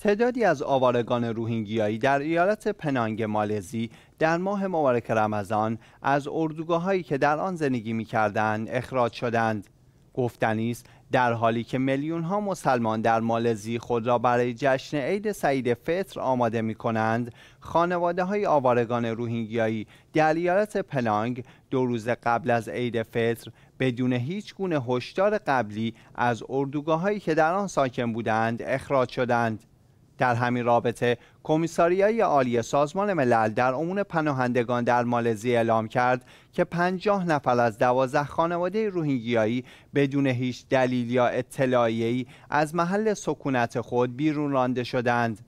تعدادی از آوارگان روهینگیایی در ایالت پنانگ مالزی در ماه مبارک رمضان از اردوگاه که در آن زندگی می اخراج شدند. گفتنی است در حالی که میلیونها مسلمان در مالزی خود را برای جشن عید سعید فطر آماده می کنند خانواده های آوارگان روهینگیایی در ایالت پنانگ دو روز قبل از عید فطر بدون هیچ گونه هشدار قبلی از اردوگاه هایی که در آن ساکن بودند اخراج شدند در همین رابطه کمیساریای عالی سازمان ملل در امور پناهندگان در مالزی اعلام کرد که پنجاه نفر از دوازده خانواده روهینگیایی بدون هیچ دلیل یا اطلاعی از محل سکونت خود بیرون رانده شدند.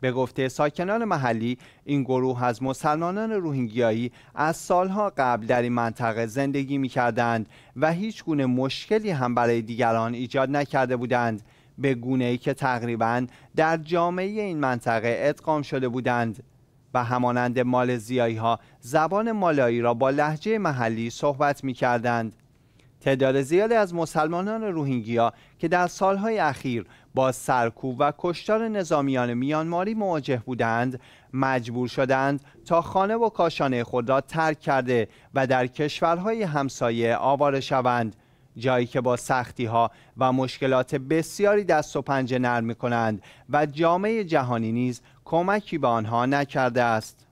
به گفته ساکنان محلی این گروه از مسلمانان روهینگیایی از سالها قبل در این منطقه زندگی می کردند و هیچ گونه مشکلی هم برای دیگران ایجاد نکرده بودند به گونه ای که تقریبا در جامعه این منطقه ادغام شده بودند و همانند مالزیایی ها زبان مالایی را با لحجه محلی صحبت می کردند. تعداد زیادی از مسلمانان روهینگیا که در سالهای اخیر با سرکوب و کشتار نظامیان میانماری مواجه بودند مجبور شدند تا خانه و کاشانه خود را ترک کرده و در کشورهای همسایه آواره شوند جایی که با سختی ها و مشکلات بسیاری دست و پنجه نرم می کنند و جامعه جهانی نیز کمکی به آنها نکرده است.